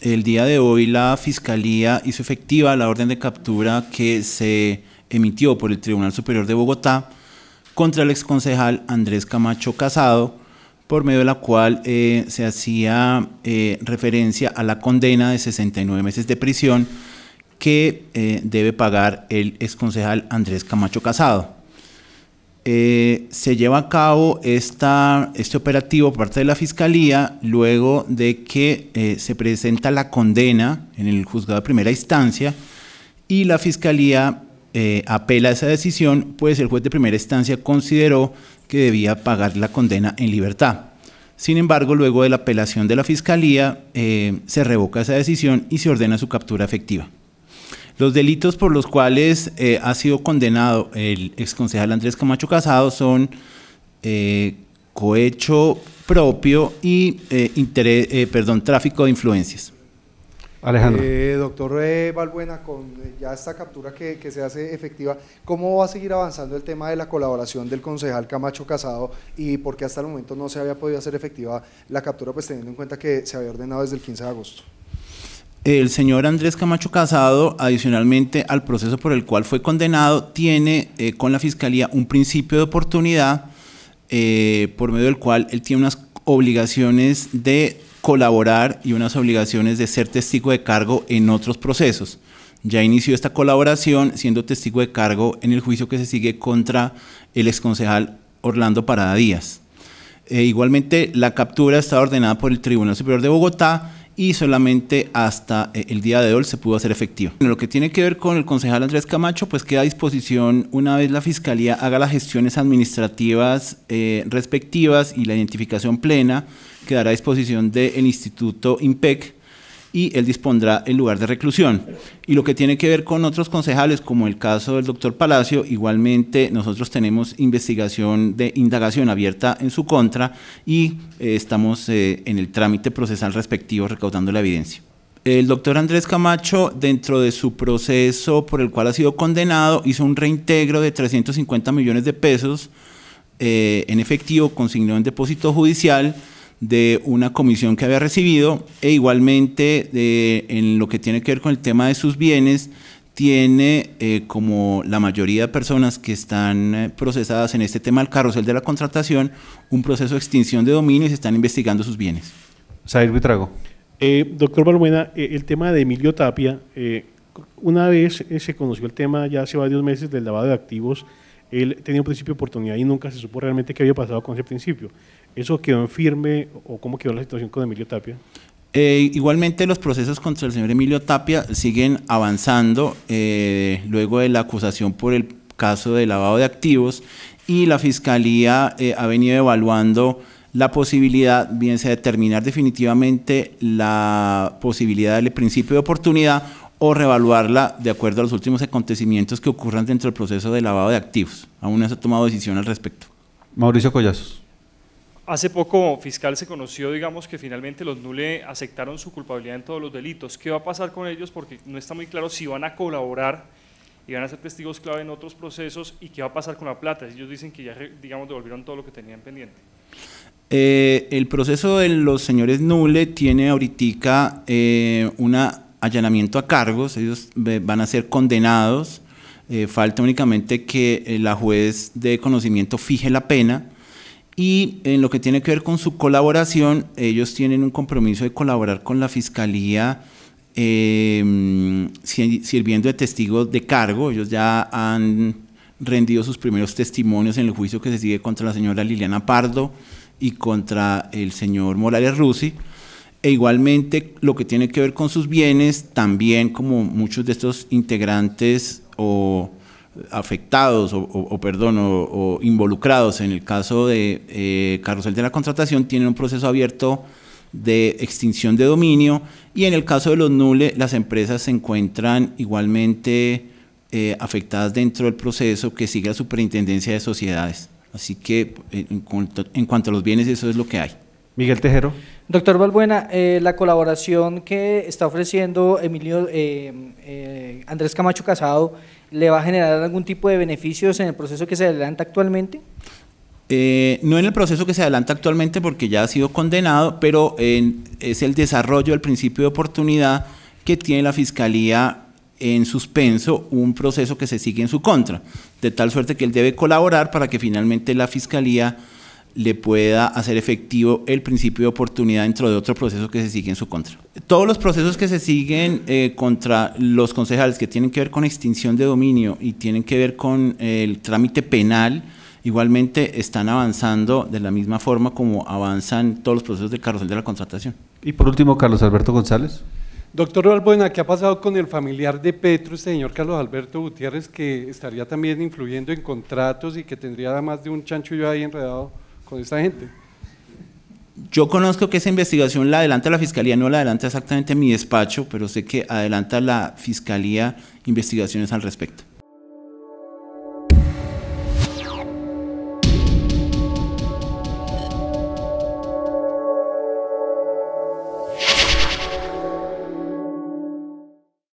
el día de hoy la Fiscalía hizo efectiva la orden de captura que se emitió por el Tribunal Superior de Bogotá contra el exconcejal Andrés Camacho Casado, por medio de la cual eh, se hacía eh, referencia a la condena de 69 meses de prisión que eh, debe pagar el exconcejal Andrés Camacho Casado. Eh, se lleva a cabo este operativo por parte de la Fiscalía luego de que eh, se presenta la condena en el juzgado de primera instancia y la Fiscalía eh, apela a esa decisión, pues el juez de primera instancia consideró que debía pagar la condena en libertad. Sin embargo, luego de la apelación de la Fiscalía, se revoca esa decisión y se ordena su captura efectiva. Los delitos por los cuales eh, ha sido condenado el concejal Andrés Camacho Casado son eh, cohecho propio y eh, perdón, tráfico de influencias. Alejandro. doctor Valbuena, con ya esta captura que, que, se hace efectiva, ¿cómo va a seguir avanzando el tema de la colaboración del concejal Camacho Casado y por qué hasta el momento no se había podido hacer efectiva la captura, pues teniendo en cuenta que se había ordenado desde el 15 de agosto? El señor Andrés Camacho Casado, adicionalmente al proceso por el cual fue condenado, tiene eh, con la Fiscalía un principio de oportunidad eh, por medio del cual él tiene unas obligaciones de colaborar y unas obligaciones de ser testigo de cargo en otros procesos. Ya inició esta colaboración siendo testigo de cargo en el juicio que se sigue contra el exconcejal Orlando Parada Díaz. Eh, igualmente, la captura está ordenada por el Tribunal Superior de Bogotá y solamente hasta eh, el día de hoy se pudo hacer efectivo. En lo que tiene que ver con el concejal Andrés Camacho, pues queda a disposición una vez la Fiscalía haga las gestiones administrativas eh, respectivas y la identificación plena, quedará a disposición del Instituto IMPEC y él dispondrá el lugar de reclusión. Y lo que tiene que ver con otros concejales, como el caso del doctor Palacio, igualmente nosotros tenemos investigación de indagación abierta en su contra y eh, estamos eh, en el trámite procesal respectivo recaudando la evidencia. El doctor Andrés Camacho, dentro de su proceso por el cual ha sido condenado, hizo un reintegro de 350 millones de pesos eh, en efectivo consignado en depósito judicial de una comisión que había recibido e igualmente en lo que tiene que ver con el tema de sus bienes, tiene eh, como la mayoría de personas que están eh, procesadas en este tema del carrusel de la contratación un proceso de extinción de dominio y se están investigando sus bienes. saber Vitrago. Eh, doctor Balbuena, el tema de Emilio Tapia, una vez se conoció el tema ya hace varios meses del lavado de activos, él tenía un principio de oportunidad y nunca se supo realmente qué había pasado con ese principio. ¿Eso quedó en firme o cómo quedó la situación con Emilio Tapia? Eh, igualmente los procesos contra el señor Emilio Tapia siguen avanzando eh, luego de la acusación por el caso de lavado de activos y la Fiscalía eh, ha venido evaluando la posibilidad, bien sea determinar definitivamente la posibilidad del principio de oportunidad o reevaluarla de acuerdo a los últimos acontecimientos que ocurran dentro del proceso de lavado de activos. Aún no se ha tomado decisión al respecto. Mauricio Collazos. Hace poco, fiscal, se conoció, digamos, que finalmente los Nule aceptaron su culpabilidad en todos los delitos. ¿Qué va a pasar con ellos? Porque no está muy claro si van a colaborar y van a ser testigos clave en otros procesos y qué va a pasar con la plata. Ellos dicen que ya, digamos, devolvieron todo lo que tenían pendiente. Eh, el proceso de los señores Nule tiene ahorita eh, un allanamiento a cargos, ellos eh, van a ser condenados, falta únicamente que la juez de conocimiento fije la pena y en lo que tiene que ver con su colaboración, ellos tienen un compromiso de colaborar con la Fiscalía em, sirviendo de testigos de cargo. Ellos ya han rendido sus primeros testimonios en el juicio que se sigue contra la señora Liliana Pardo y contra el señor Morales Rusi. E igualmente lo que tiene que ver con sus bienes, también como muchos de estos integrantes o afectados o, o, involucrados en el caso de eh, carrusel de la contratación tienen un proceso abierto de extinción de dominio y en el caso de los nules las empresas se encuentran igualmente eh, afectadas dentro del proceso que sigue la superintendencia de sociedades. Así que en cuanto, a los bienes eso es lo que hay. Miguel Tejero. Doctor Valbuena, eh, la colaboración que está ofreciendo Emilio Andrés Camacho Casado ¿Le va a generar algún tipo de beneficios en el proceso que se adelanta actualmente? Eh, no en el proceso que se adelanta actualmente porque ya ha sido condenado, pero en, es el desarrollo del principio de oportunidad que tiene la Fiscalía en suspenso un proceso que se sigue en su contra, de tal suerte que él debe colaborar para que finalmente la Fiscalía le pueda hacer efectivo el principio de oportunidad dentro de otro proceso que se sigue en su contra. Todos los procesos que se siguen eh, contra los concejales que tienen que ver con extinción de dominio y tienen que ver con eh, el trámite penal, igualmente están avanzando de la misma forma como avanzan todos los procesos del carrusel de la contratación. Y por último, Carlos Alberto González. Doctor Valbuena, ¿qué ha pasado con el familiar de Petro, este señor Carlos Alberto Gutiérrez, que estaría también influyendo en contratos y que tendría más de un chancho yo ahí enredado? con esta gente. Yo conozco que esa investigación la adelanta la Fiscalía, no la adelanta exactamente mi despacho, pero sé que adelanta la Fiscalía investigaciones al respecto.